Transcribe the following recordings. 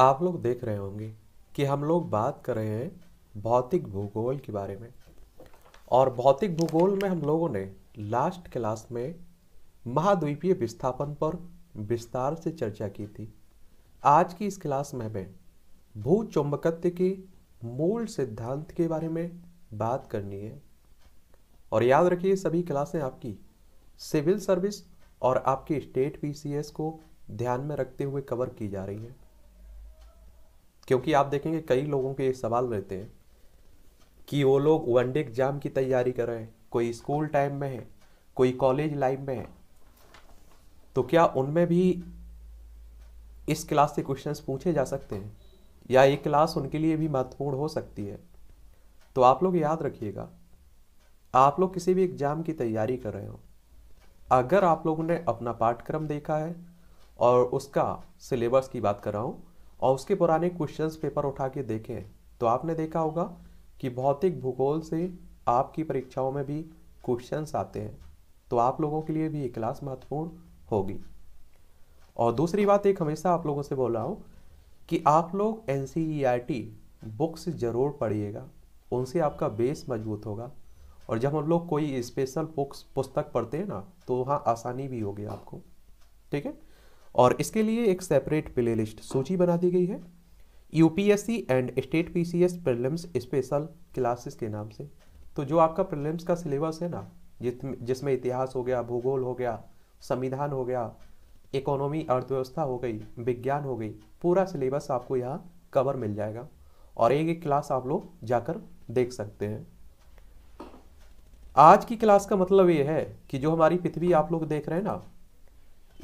आप लोग देख रहे होंगे कि हम लोग बात कर रहे हैं भौतिक भूगोल के बारे में और भौतिक भूगोल में हम लोगों ने लास्ट क्लास में महाद्वीपीय विस्थापन पर विस्तार से चर्चा की थी आज की इस क्लास में हमें भू चुंबकत्व के मूल सिद्धांत के बारे में बात करनी है और याद रखिए सभी क्लासें आपकी सिविल सर्विस और आपकी स्टेट पीसीएस को ध्यान में रखते हुए कवर की जा रही हैं क्योंकि आप देखेंगे कई लोगों के सवाल रहते हैं कि वो लोग वन डे एग्ज़ाम की तैयारी कर रहे हैं कोई स्कूल टाइम में है कोई कॉलेज लाइफ में है तो क्या उनमें भी इस क्लास से क्वेश्चंस पूछे जा सकते हैं या ये क्लास उनके लिए भी महत्वपूर्ण हो सकती है तो आप लोग याद रखिएगा आप लोग किसी भी एग्ज़ाम की तैयारी कर रहे हो अगर आप लोगों ने अपना पाठ्यक्रम देखा है और उसका सिलेबस की बात कर रहा हूँ और उसके पुराने क्वेश्चंस पेपर उठा के देखें तो आपने देखा होगा कि भौतिक भूगोल से आपकी परीक्षाओं में भी क्वेश्चंस आते हैं तो आप लोगों के लिए भी ये क्लास महत्वपूर्ण होगी और दूसरी बात एक हमेशा आप लोगों से बोल रहा हूँ कि आप लोग एन बुक्स ज़रूर पढ़िएगा उनसे आपका बेस मजबूत होगा और जब हम लोग कोई स्पेशल बुक्स पुस्तक पढ़ते हैं ना तो वहाँ आसानी भी होगी आपको ठीक है और इसके लिए एक सेपरेट प्ले लिस्ट सूची बना दी गई है UPSC and state PCS prelims special classes के नाम से तो जो आपका प्रिलिम्स का सिलेबस है ना जिसमें इतिहास हो गया भूगोल हो गया संविधान हो गया इकोनॉमी अर्थव्यवस्था हो गई विज्ञान हो गई पूरा सिलेबस आपको यहाँ कवर मिल जाएगा और एक एक क्लास आप लोग जाकर देख सकते हैं आज की क्लास का मतलब ये है कि जो हमारी पृथ्वी आप लोग देख रहे हैं ना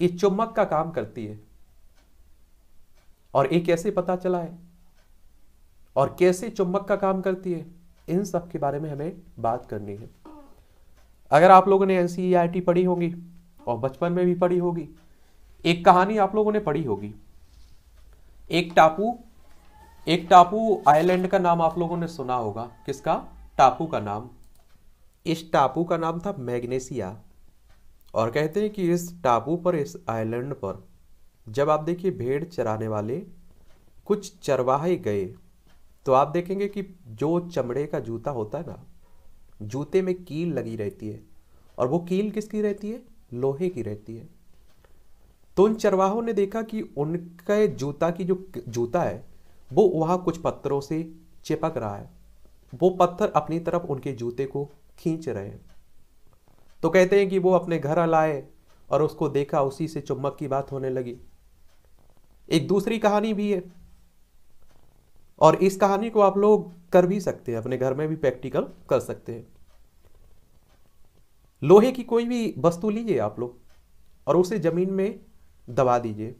ये चुम्बक का काम करती है और ये कैसे पता चला है और कैसे चुम्बक का काम करती है इन सब के बारे में हमें बात करनी है अगर आप लोगों ने एन e पढ़ी होगी और बचपन में भी पढ़ी होगी एक कहानी आप लोगों ने पढ़ी होगी एक टापू एक टापू आइलैंड का नाम आप लोगों ने सुना होगा किसका टापू का नाम इस टापू का नाम था मैग्नेशिया और कहते हैं कि इस टापू पर इस आइलैंड पर जब आप देखिए भेड़ चराने वाले कुछ चरवाहे गए तो आप देखेंगे कि जो चमड़े का जूता होता है ना जूते में कील लगी रहती है और वो कील किसकी रहती है लोहे की रहती है तो उन चरवाहों ने देखा कि उनके जूता की जो जूता है वो वहाँ कुछ पत्थरों से चिपक रहा है वो पत्थर अपनी तरफ उनके जूते को खींच रहे हैं तो कहते हैं कि वो अपने घर लाए और उसको देखा उसी से चुम्बक की बात होने लगी एक दूसरी कहानी भी है और इस कहानी को आप लोग कर भी सकते हैं अपने घर में भी प्रैक्टिकल कर सकते हैं लोहे की कोई भी वस्तु लीजिए आप लोग और उसे जमीन में दबा दीजिए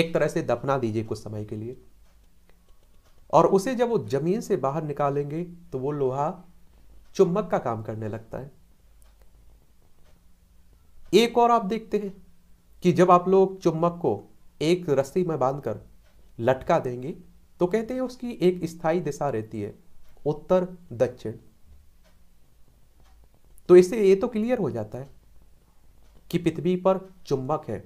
एक तरह से दफना दीजिए कुछ समय के लिए और उसे जब वो जमीन से बाहर निकालेंगे तो वो लोहा चुम्बक का काम करने लगता है एक और आप देखते हैं कि जब आप लोग चुम्बक को एक रस्सी में बांधकर लटका देंगे तो कहते हैं उसकी एक स्थायी दिशा रहती है उत्तर दक्षिण तो इससे ये तो क्लियर हो जाता है कि पृथ्वी पर चुंबक है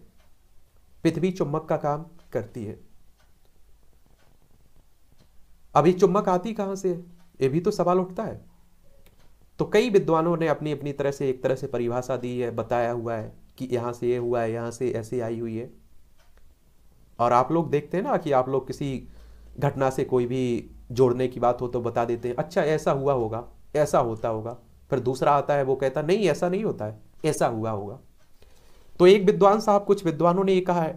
पृथ्वी चुंबक का काम करती है अभी चुंबक आती कहां से है यह भी तो सवाल उठता है तो कई विद्वानों ने अपनी अपनी तरह से एक तरह से परिभाषा दी है बताया हुआ है कि यहाँ से ये हुआ है यहाँ से ऐसे आई हुई है और आप लोग देखते हैं ना कि आप लोग किसी घटना से कोई भी जोड़ने की बात हो तो बता देते हैं अच्छा ऐसा हुआ होगा ऐसा होता होगा फिर दूसरा आता है वो कहता नहीं ऐसा नहीं होता है ऐसा हुआ होगा तो एक विद्वान साहब कुछ विद्वानों ने ये कहा है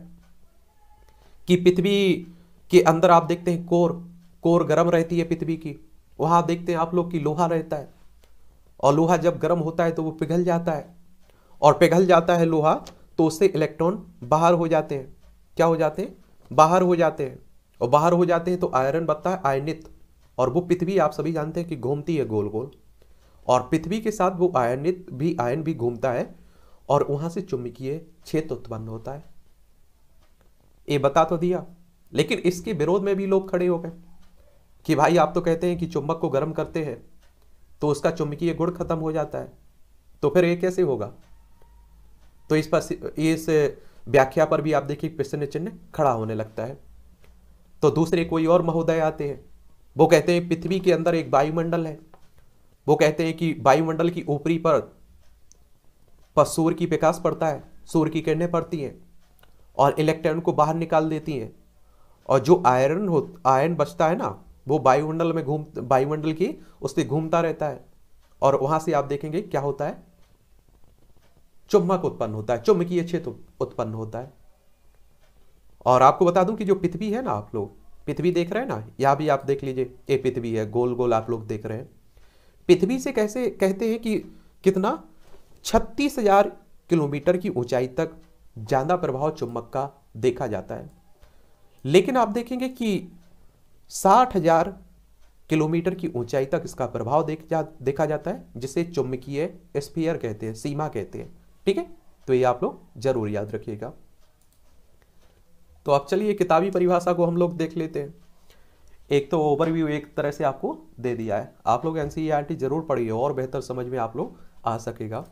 कि पृथ्वी के अंदर आप देखते हैं कोर कोर गर्म रहती है पृथ्वी की वहां देखते हैं आप लोग की लोहा रहता है और लोहा जब गर्म होता है तो वो पिघल जाता है और पिघल जाता है लोहा तो उससे इलेक्ट्रॉन बाहर हो जाते हैं क्या हो जाते हैं बाहर हो जाते हैं और बाहर हो जाते हैं तो आयरन बनता है आयनित और वो पृथ्वी आप सभी जानते हैं कि घूमती है गोल गोल और पृथ्वी के साथ वो आयनित भी आयन भी घूमता है और वहां से चुंबकीय क्षेत्र उत्पन्न होता है ये बता तो दिया लेकिन इसके विरोध में भी लोग खड़े हो गए कि भाई आप तो कहते हैं कि चुंबक को गर्म करते हैं तो उसका चुंबकीय गुण खत्म हो जाता है तो फिर ये कैसे होगा तो इस पर इस व्याख्या पर भी आप देखिए प्रश्न चिन्ह खड़ा होने लगता है तो दूसरे कोई और महोदय आते हैं वो कहते हैं पृथ्वी के अंदर एक वायुमंडल है वो कहते हैं कि वायुमंडल की ऊपरी पर सूर्य की विकास पड़ता है सूर्य की किरणें पड़ती हैं और इलेक्ट्रॉन को बाहर निकाल देती हैं और जो आयरन हो आयरन बचता है ना वो वायुमंडल में घूम वायुमंडल की उससे घूमता रहता है और वहां से आप देखेंगे क्या होता है चुम्बक उत्पन्न होता है चुम्बकीय क्षेत्र उत्पन्न होता है और आपको बता दूं कि जो पृथ्वी है ना आप लोग पृथ्वी देख रहे हैं ना यहां भी आप देख लीजिए ये पृथ्वी है गोल गोल आप लोग देख रहे हैं पृथ्वी से कैसे कहते हैं कि कितना छत्तीस हजार किलोमीटर की ऊंचाई तक ज्यादा प्रभाव चुम्बक का देखा जाता है लेकिन आप देखेंगे कि साठ हजार किलोमीटर की ऊंचाई तक इसका प्रभाव देख जा, देखा जाता है जिसे चुम्बकीय स्फीयर कहते हैं सीमा कहते हैं ठीक है तो ये आप लोग जरूर याद रखिएगा तो अब चलिए किताबी परिभाषा को हम लोग देख लेते हैं एक तो ओवरव्यू एक तरह से आपको दे दिया है आप लोग एनसीईआरटी e जरूर पढ़िए और बेहतर समझ में आप लोग आ सकेगा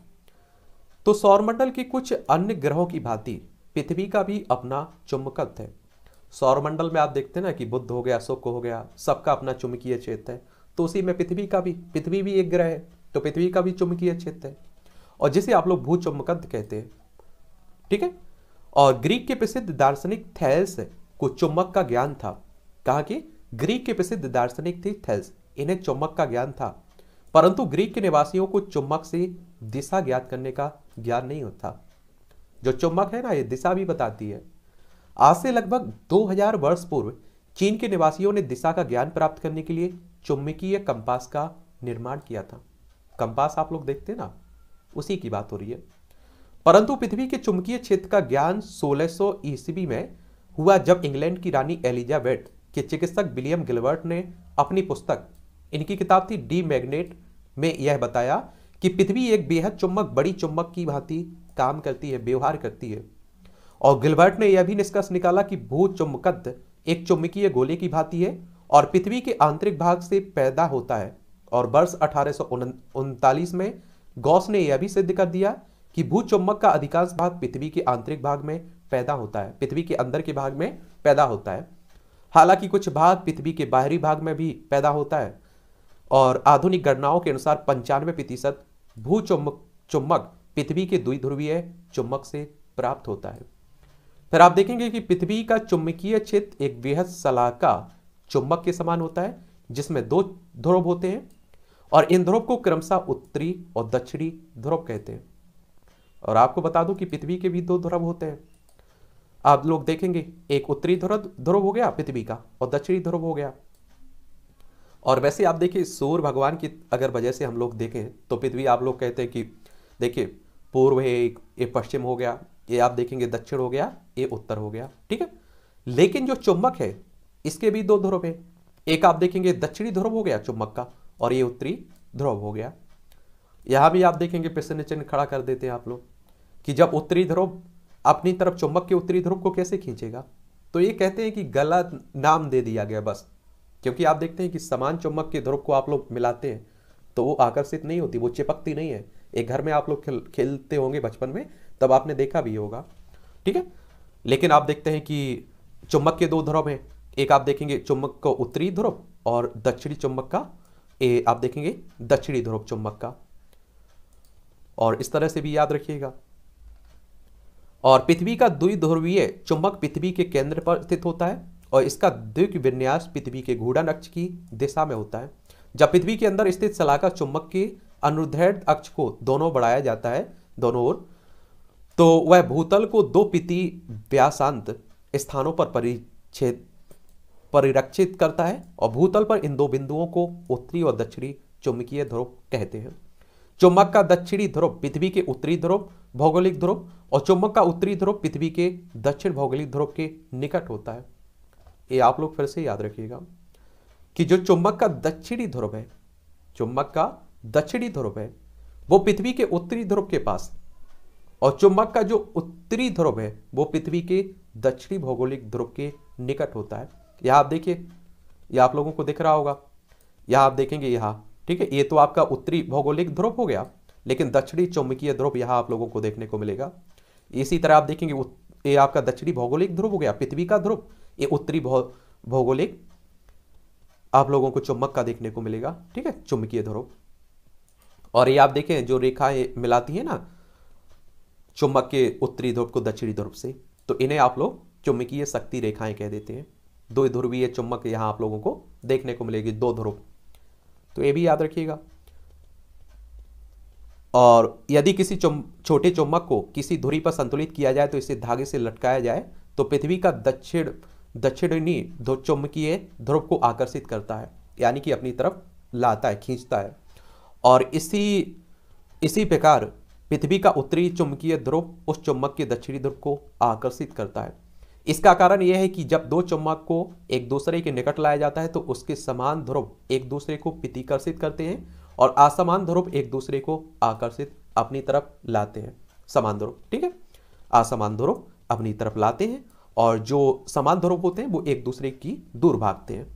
तो सौरमंडल के कुछ अन्य ग्रहों की भांति पृथ्वी का भी अपना चुंबकत्व है सौरमंडल में आप देखते ना कि बुद्ध हो गया शुक्र हो गया सबका अपना चुंबकीय क्षेत्र है तो उसी में पृथ्वी का भी पृथ्वी भी एक ग्रह है तो पृथ्वी का भी चुंबकीय क्षेत्र है और जिसे आप लोग भूचुंबकत्व कहते हैं ठीक है और ग्रीक के प्रसिद्ध दार्शनिक थैल्स को चुंबक का ज्ञान था कहा कि ग्रीक के प्रसिद्ध दार्शनिक थे थैल्स इन्हें चुंबक का ज्ञान था परंतु ग्रीक के निवासियों को चुंबक से दिशा ज्ञात करने का ज्ञान नहीं होता जो चुंबक है ना ये दिशा भी बताती है आज से लगभग 2000 वर्ष पूर्व चीन के निवासियों ने दिशा का ज्ञान प्राप्त करने के लिए चुम्बकीय कंपास का निर्माण किया था कंपास आप लोग देखते ना उसी की बात हो रही है परंतु पृथ्वी के चुम्बकीय क्षेत्र का ज्ञान 1600 ईस्वी में हुआ जब इंग्लैंड की रानी एलिजाबेथ के चिकित्सक विलियम गिलवर्ट ने अपनी पुस्तक इनकी किताब थी डी मैग्नेट में यह बताया कि पृथ्वी एक बेहद चुम्बक बड़ी चुम्बक की भांति काम करती है व्यवहार करती है और गिलबर्ट ने यह भी निष्कर्ष निकाला कि भू चुंबकत्व एक चुंबकीय गोले की भांति है और पृथ्वी के आंतरिक भाग से पैदा होता है और वर्ष अठारह में गौस ने यह भी सिद्ध कर दिया कि भू चुम्बक का अधिकांश भाग पृथ्वी के आंतरिक भाग में पैदा होता है पृथ्वी के अंदर के भाग में पैदा होता है हालांकि कुछ भाग पृथ्वी के बाहरी भाग में भी पैदा होता है और आधुनिक गणनाओं के अनुसार पंचानवे प्रतिशत भू चुम्बक चुंबक पृथ्वी के द्विध्रुवीय चुंबक से प्राप्त होता है फिर आप देखेंगे कि पृथ्वी का चुंबकीय क्षेत्र एक बेहद सलाका चुंबक के समान होता है जिसमें दो ध्रुव होते हैं और इन ध्रुव को क्रमशः उत्तरी और दक्षिणी ध्रुव कहते हैं और आपको बता दूं कि पृथ्वी के भी दो ध्रुव होते हैं आप लोग देखेंगे एक उत्तरी ध्रुव ध्रुव हो गया पृथ्वी का और दक्षिणी ध्रुव हो गया और वैसे आप देखिए सूर्य भगवान की अगर वजह से हम लोग देखें तो पृथ्वी आप लोग कहते हैं कि देखिए पूर्व है एक ये पश्चिम हो गया ये आप देखेंगे दक्षिण हो गया ये उत्तर हो गया ठीक है लेकिन जो चुंबक है इसके भी दो ध्रुव है एक आप देखेंगे दक्षिणी ध्रुव हो गया चुंबक का और ये उत्तरी ध्रुव हो गया यहां भी आप देखेंगे प्रश्न चिन्ह खड़ा कर देते हैं आप लोग कि जब उत्तरी ध्रुव अपनी तरफ चुंबक के उत्तरी ध्रुव को कैसे खींचेगा तो ये कहते हैं कि गलत नाम दे दिया गया बस क्योंकि आप देखते हैं कि समान चुंबक के ध्रुव को आप लोग मिलाते हैं तो वो आकर्षित नहीं होती वो चिपकती नहीं है एक घर में आप लोग खेल, खेलते होंगे बचपन में तब आपने देखा भी होगा ठीक है लेकिन आप देखते हैं कि चुम्बक के दो ध्रुव हैं एक आप देखेंगे चुम्बक का उत्तरी ध्रुव और दक्षिणी चुम्बक का ए आप देखेंगे दक्षिणी ध्रुव चुम्बक का और इस तरह से भी याद रखिएगा और पृथ्वी का द्विध्रुवीय चुंबक पृथ्वी के केंद्र पर स्थित होता है और इसका द्विक विन्यास पृथ्वी के घूर्णन अक्ष की दिशा में होता है जब पृथ्वी के अंदर स्थित सलाका चुंबक के अनुदैर्घ अक्ष को दोनों बढ़ाया जाता है दोनों ओर तो वह भूतल को दो पीति व्यासांत स्थानों पर परिच्छेद परिरक्षित करता है और भूतल पर इन दो बिंदुओं को उत्तरी और दक्षिणी चुंबकीय ध्रुव कहते हैं चुंबक का दक्षिणी ध्रुव पृथ्वी के उत्तरी ध्रुव भौगोलिक ध्रुव और चुंबक का उत्तरी ध्रुव पृथ्वी के दक्षिण भौगोलिक ध्रुव के निकट होता है ये आप लोग फिर से याद रखिएगा कि जो चुंबक का दक्षिणी ध्रुव है चुंबक का दक्षिणी ध्रुव है वो पृथ्वी के उत्तरी ध्रुव के पास और चुंबक का जो उत्तरी ध्रुव है वो पृथ्वी के दक्षिणी भौगोलिक ध्रुव के निकट होता है यह आप देखिए यह आप लोगों को दिख रहा होगा यह आप देखेंगे यहाँ ठीक है ये तो आपका उत्तरी भौगोलिक ध्रुव हो गया लेकिन दक्षिणी चुंबकीय ध्रुव यहाँ आप लोगों को देखने को मिलेगा इसी तरह आप देखेंगे ये आपका दक्षिणी भौगोलिक ध्रुव हो गया पृथ्वी का ध्रुव ये उत्तरी भौगोलिक आप लोगों को चुंबक का देखने को मिलेगा ठीक है चुंबकीय ध्रुव और ये आप देखें जो रेखाएं मिलाती है ना चुंबक के उत्तरी ध्रुव को दक्षिणी ध्रुव से तो इन्हें आप लोग चुंबकीय शक्ति रेखाएं कह देते हैं दो ध्रुवीय चुंबक यहाँ आप लोगों को देखने को मिलेगी दो ध्रुव तो ये भी याद रखिएगा और यदि किसी चुम, छोटे चुम्बक को किसी धुरी पर संतुलित किया जाए तो इसे धागे से लटकाया जाए तो पृथ्वी का दक्षिण दक्षिणी चुंबकीय ध्रुव को आकर्षित करता है यानी कि अपनी तरफ लाता है खींचता है और इसी इसी प्रकार पृथ्वी का उत्तरी चुंबकीय ध्रुव उस चुम्बक के दक्षिणी ध्रुव को आकर्षित करता है इसका कारण यह है कि जब दो चुम्बक को एक दूसरे के निकट लाया जाता है तो उसके समान ध्रुव एक दूसरे को प्रतिकर्षित करते हैं और असमान ध्रुव एक दूसरे को आकर्षित अपनी तरफ लाते हैं समान ध्रुव ठीक है असमान ध्रुव अपनी तरफ लाते हैं और जो समान ध्रुव होते हैं वो एक दूसरे की दूर भागते हैं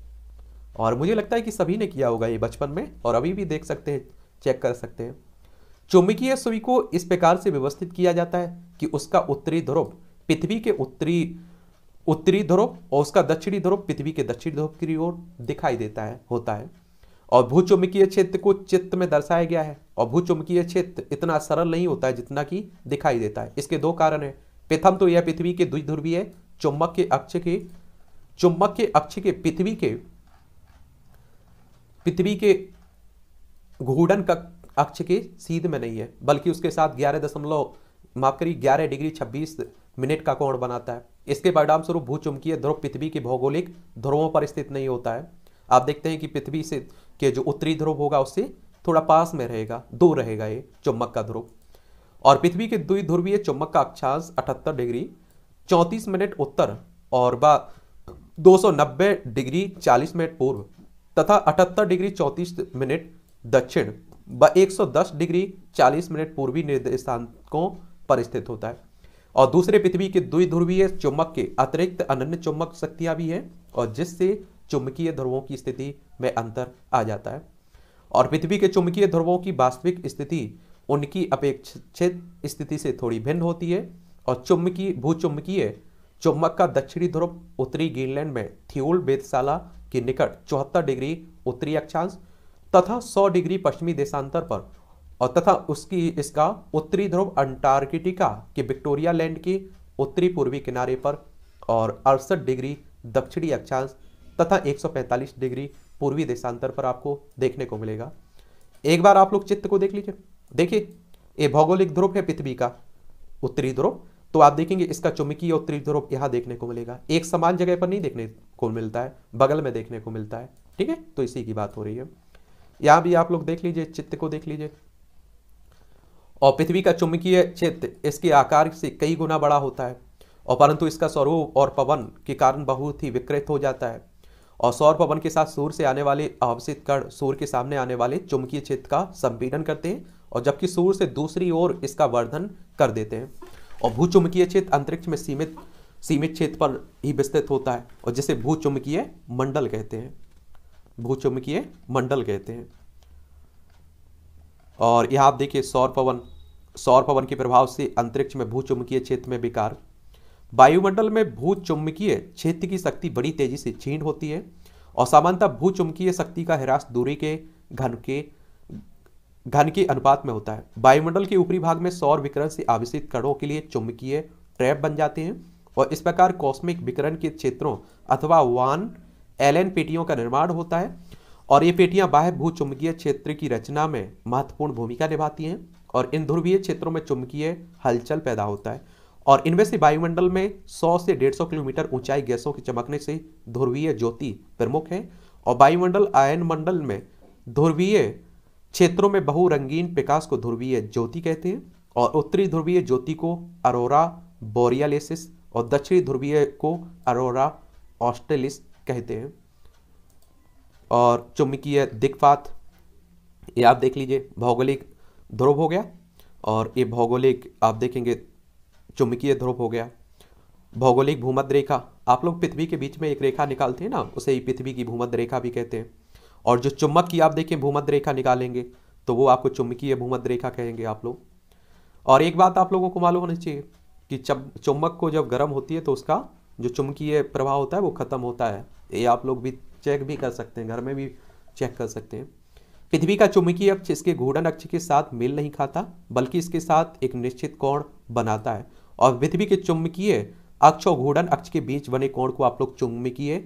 और मुझे लगता है कि सभी ने किया होगा ये बचपन में और अभी भी देख सकते हैं चेक कर सकते हैं चुंबकीय सुई को इस प्रकार से व्यवस्थित किया जाता है कि उसका उत्तरी ध्रुव पृथ्वी के उत्तरी उत्तरी ध्रुव और उसका दक्षिणी ध्रुव पृथ्वी के दक्षिणी ध्रुव की ओर दिखाई देता है होता है और भूचुंबकीय क्षेत्र को चित्र में दर्शाया गया है और भूचुंबकीय क्षेत्र इतना सरल नहीं होता है जितना कि दिखाई देता है इसके दो कारण है प्रथम तो यह पृथ्वी के है चुंबक के अक्ष के चुंबक के अक्ष के पृथ्वी के पृथ्वी के घूर्णन अक्ष की सीध में नहीं है बल्कि उसके साथ ग्यारह दशमलव माफ करिए ग्यारह डिग्री छब्बीस मिनट का कोण बनाता है इसके परिणाम स्वरूप भूचुंबकीय ध्रुव पृथ्वी के भौगोलिक ध्रुवों पर स्थित नहीं होता है आप देखते हैं कि पृथ्वी से के जो उत्तरी ध्रुव होगा उससे थोड़ा पास में रहेगा दूर रहेगा ये चुम्बक का ध्रुव और पृथ्वी के दुई ध्रुवीय चुम्बक का अक्षांश अठहत्तर डिग्री चौंतीस मिनट उत्तर और बा नब्बे डिग्री 40 मिनट पूर्व तथा 78 डिग्री 34 मिनट दक्षिण व 110 डिग्री 40 मिनट पूर्वी निर्देशांकों पर स्थित होता है और दूसरे पृथ्वी के ध्रुवीय चुम्बक के अतिरिक्त अनन्य चुम्बक शक्तियां भी हैं और जिससे चुंबकीय ध्रुवों की स्थिति में अंतर आ जाता है और पृथ्वी के चुंबकीय ध्रुवों की वास्तविक स्थिति उनकी अपेक्षित स्थिति से थोड़ी भिन्न होती है और चुंबकीय भूचुंबकीय चुम्बक का दक्षिणी ध्रुव उत्तरी ग्रीनलैंड में थियोल वेदशाला के निकट चौहत्तर डिग्री उत्तरी अक्षांश तथा 100 डिग्री पश्चिमी देशांतर पर और तथा उसकी इसका उत्तरी ध्रुव अंटार्कटिका के विक्टोरिया लैंड के उत्तरी पूर्वी किनारे पर और अड़सठ डिग्री दक्षिणी अक्षांश तथा 145 डिग्री पूर्वी देशांतर पर आपको देखने को मिलेगा एक बार आप लोग चित्र को देख लीजिए देखिए ये भौगोलिक ध्रुव है पृथ्वी का उत्तरी ध्रुव तो आप देखेंगे इसका चुम्बकीय उत्तरी ध्रुव यहाँ देखने को मिलेगा एक समान जगह पर नहीं देखने को मिलता है बगल में देखने को मिलता है ठीक है तो इसी की बात हो रही है यहाँ भी आप लोग देख लीजिए चित्त को देख लीजिए और पृथ्वी का चुंबकीय चित्त इसके आकार से कई गुना बड़ा होता है और परंतु इसका स्वरूप और पवन के कारण बहुत ही विकृत हो जाता है और सौर पवन के साथ सूर्य से आने वाले अवसित कण सूर्य के सामने आने वाले चुंबकीय क्षेत्र का संपीड़न करते हैं और जबकि सूर्य से दूसरी ओर इसका वर्धन कर देते हैं और भू चुम्बकीय क्षेत्र अंतरिक्ष में सीमित सीमित क्षेत्र पर ही विस्तृत होता है और जिसे भू चुम्बकीय मंडल कहते हैं भूचुंबकीय मंडल कहते हैं और यहां आप देखिए सौर पवन सौर पवन के प्रभाव से अंतरिक्ष में भूचुंबकीय क्षेत्र में विकार वायुमंडल में भूचुंबकीय क्षेत्र की शक्ति बड़ी तेजी से छीन होती है और सामान्यतः भूचुंबकीय शक्ति का ह्रास दूरी के घन के घन के अनुपात में होता है वायुमंडल के ऊपरी भाग में सौर विकरण से आवेशित कणों के लिए चुंबकीय ट्रैप बन जाते हैं और इस प्रकार कॉस्मिक विकरण के क्षेत्रों अथवा वान एलएन पेटियों का निर्माण होता है और ये पेटियां बाह्य भूचुंबकीय क्षेत्र की रचना में महत्वपूर्ण भूमिका निभाती हैं और इन ध्रुवीय क्षेत्रों में चुंबकीय हलचल पैदा होता है और इनमें से वायुमंडल में 100 से 150 किलोमीटर ऊंचाई गैसों के चमकने से ध्रुवीय ज्योति प्रमुख है और वायुमंडल आयन मंडल में ध्रुवीय क्षेत्रों में बहुरंगीन प्रकाश को ध्रुवीय ज्योति कहते हैं और उत्तरी ध्रुवीय ज्योति को अरोरा बोरियालेसिस और दक्षिणी ध्रुवीय को अरोरा ऑस्ट्रेलिस कहते हैं और चुम्बकीय दिक्पात ये आप देख लीजिए भौगोलिक ध्रुव हो गया और ये भौगोलिक आप देखेंगे चुम्बकीय ध्रुव हो गया भौगोलिक भूमध्य रेखा आप लोग पृथ्वी के बीच में एक रेखा निकालते हैं ना उसे ही पृथ्वी की भूमध्य रेखा भी कहते हैं और जो चुम्बक की आप देखें भूमध्य रेखा निकालेंगे तो वो आपको चुम्बकीय भूमध्य रेखा कहेंगे आप लोग और एक बात आप लोगों को मालूम होना चाहिए कि चुम्बक को जब गर्म होती है तो उसका जो चुंबकीय प्रभाव होता है वो ख़त्म होता है ये आप लोग भी चेक भी कर सकते हैं घर में भी चेक कर सकते हैं पृथ्वी का चुंबकीय अक्ष इसके घूर्णन अक्ष के साथ मेल नहीं खाता बल्कि इसके साथ एक निश्चित कोण बनाता है और पृथ्वी के चुंबकीय अक्ष और घूर्णन अक्ष के बीच बने कोण को आप लोग चुंबकीय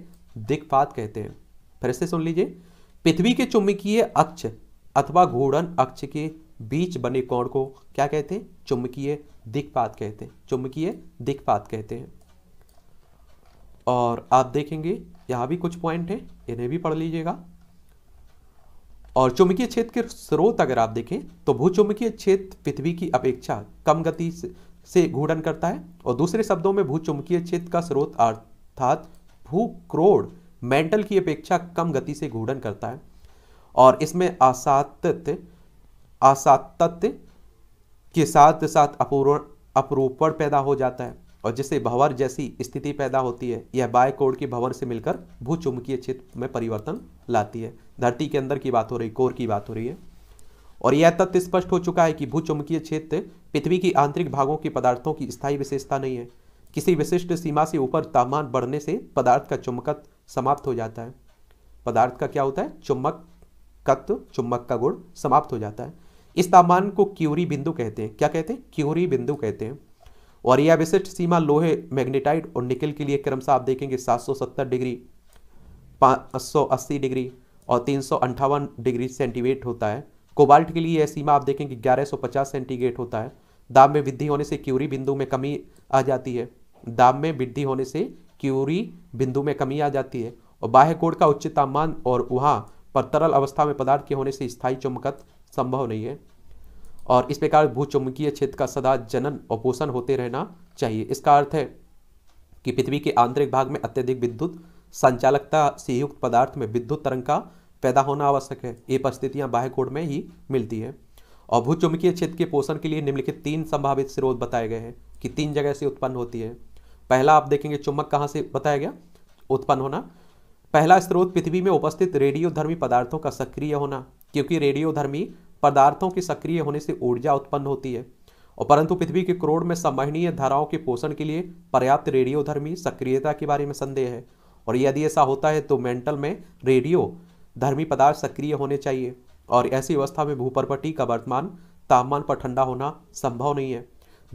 दिक्पात कहते हैं फिर से सुन लीजिए पृथ्वी के चुंबकीय अक्ष अथवा घूर्णन अक्ष के बीच बने कोण को क्या कहते हैं चुंबकीय दिक्पात कहते हैं चुंबकीय दिक्पात कहते हैं और आप देखेंगे यहाँ भी कुछ पॉइंट हैं इन्हें भी पढ़ लीजिएगा और चुंबकीय क्षेत्र के स्रोत अगर आप देखें तो भूचुंबकीय क्षेत्र पृथ्वी की अपेक्षा कम गति से घूर्णन करता है और दूसरे शब्दों में भूचुंबकीय क्षेत्र का स्रोत अर्थात भूक्रोड़ मेंटल की अपेक्षा कम गति से घूर्णन करता है और इसमें असातत्य असातत्य के साथ साथ अपूर्ण अपरूपण पैदा हो जाता है और जिससे भंवर जैसी स्थिति पैदा होती है यह बाय कोर की भंवर से मिलकर भूचुंबकीय क्षेत्र में परिवर्तन लाती है धरती के अंदर की बात हो रही कोर की बात हो रही है और यह तथ्य स्पष्ट हो चुका है कि भूचुंबकीय क्षेत्र पृथ्वी की आंतरिक भागों के पदार्थों की स्थायी विशेषता नहीं है किसी विशिष्ट सीमा से ऊपर तापमान बढ़ने से पदार्थ का चुम्बकत्व समाप्त हो जाता है पदार्थ का क्या होता है चुंबक कत्व चुंबक का गुण समाप्त हो जाता है इस तापमान को क्यूरी बिंदु कहते हैं क्या कहते हैं क्यूरी बिंदु कहते हैं और यह विशिष्ट सीमा लोहे मैग्नेटाइट और निकल के लिए क्रमशः आप देखेंगे 770 डिग्री 580 डिग्री और तीन डिग्री सेंटीग्रेड होता है कोबाल्ट के लिए यह सीमा आप देखेंगे 1150 सेंटीग्रेड होता है दाब में वृद्धि होने से क्यूरी बिंदु में कमी आ जाती है दाब में वृद्धि होने से क्यूरी बिंदु में कमी आ जाती है और बाह्य कोड का उच्च तापमान और वहाँ पर तरल अवस्था में पदार्थ के होने से स्थायी चुमकत संभव नहीं है और इस प्रकार भूचुंबकीय क्षेत्र का सदा जनन और पोषण होते रहना चाहिए इसका अर्थ है कि पृथ्वी के आंतरिक भाग में अत्यधिक विद्युत संचालकता से युक्त पदार्थ में विद्युत तरंग का पैदा होना आवश्यक है ये परिस्थितियाँ बाह्य कोड में ही मिलती है और भूचुंबकीय क्षेत्र के पोषण के लिए निम्नलिखित तीन संभावित स्रोत बताए गए हैं कि तीन जगह से उत्पन्न होती है पहला आप देखेंगे चुम्बक कहाँ से बताया गया उत्पन्न होना पहला स्रोत पृथ्वी में उपस्थित रेडियोधर्मी पदार्थों का सक्रिय होना क्योंकि रेडियोधर्मी पदार्थों के सक्रिय होने से ऊर्जा उत्पन्न होती है और परंतु पृथ्वी के करोड़ में समहनीय धाराओं के पोषण के लिए पर्याप्त रेडियोधर्मी सक्रियता के बारे में संदेह है और यदि ऐसा होता है तो मेंटल में रेडियो धर्मी पदार्थ सक्रिय होने चाहिए और ऐसी अवस्था में भूपरपट्टी का वर्तमान तापमान पर ठंडा होना संभव नहीं है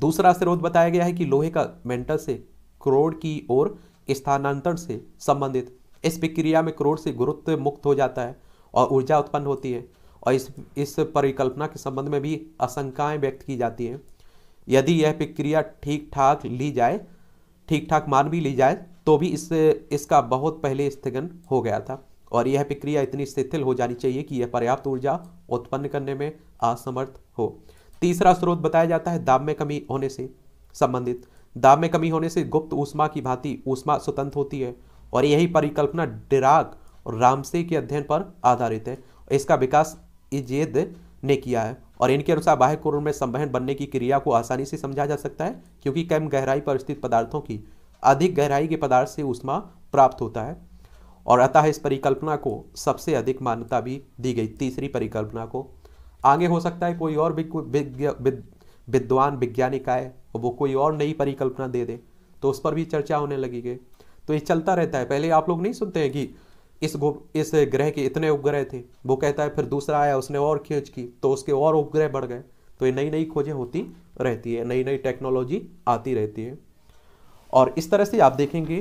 दूसरा स्रोत बताया गया है कि लोहे का मेंटल से क्रोड की ओर स्थानांतरण से संबंधित इस प्रक्रिया में क्रोड से गुरुत्व मुक्त हो जाता है और ऊर्जा उत्पन्न होती है और इस इस परिकल्पना के संबंध में भी आशंकाएँ व्यक्त की जाती हैं यदि यह प्रक्रिया ठीक ठाक ली जाए ठीक ठाक मान भी ली जाए तो भी इस इसका बहुत पहले स्थगन हो गया था और यह प्रक्रिया इतनी शिथिल हो जानी चाहिए कि यह पर्याप्त ऊर्जा उत्पन्न करने में असमर्थ हो तीसरा स्रोत बताया जाता है दाब में कमी होने से संबंधित दाब में कमी होने से गुप्त ऊष्मा की भांति ऊष्मा स्वतंत्र होती है और यही परिकल्पना डिराग और रामसे के अध्ययन पर आधारित है इसका विकास इजेद ने किया है और इनके अनुसार बाह्य कोरोन में संवहन बनने की क्रिया को आसानी से समझा जा सकता है क्योंकि कम गहराई पर स्थित पदार्थों की अधिक गहराई के पदार्थ से उष्मा प्राप्त होता है और अतः इस परिकल्पना को सबसे अधिक मान्यता भी दी गई तीसरी परिकल्पना को आगे हो सकता है कोई और विद्वान वैज्ञानिक आए वो कोई और नई परिकल्पना दे दे तो उस पर भी चर्चा होने लगी गई तो ये चलता रहता है पहले आप लोग नहीं सुनते हैं कि इस इस ग्रह के इतने उपग्रह थे वो कहता है फिर दूसरा आया उसने और खोज की तो उसके और उपग्रह बढ़ गए तो ये नई नई खोजें होती रहती है नई नई टेक्नोलॉजी आती रहती है और इस तरह से आप देखेंगे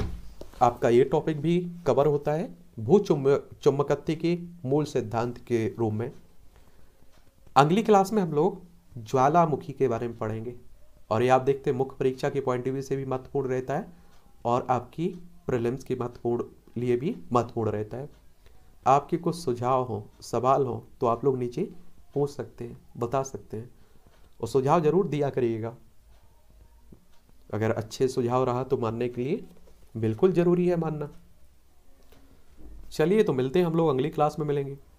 आपका ये टॉपिक भी कवर होता है भू चुम के मूल सिद्धांत के रूप में अगली क्लास में हम लोग ज्वालामुखी के बारे में पढ़ेंगे और ये आप देखते हैं मुख्य परीक्षा के पॉइंट ऑफ व्यू से भी महत्वपूर्ण रहता है और आपकी प्रिलिम्स की महत्वपूर्ण लिए भी महत्वपूर्ण रहता है आपके कुछ सुझाव हो सवाल हो तो आप लोग नीचे पूछ सकते हैं बता सकते हैं और सुझाव ज़रूर दिया करिएगा अगर अच्छे सुझाव रहा तो मानने के लिए बिल्कुल ज़रूरी है मानना चलिए तो मिलते हैं हम लोग अगली क्लास में मिलेंगे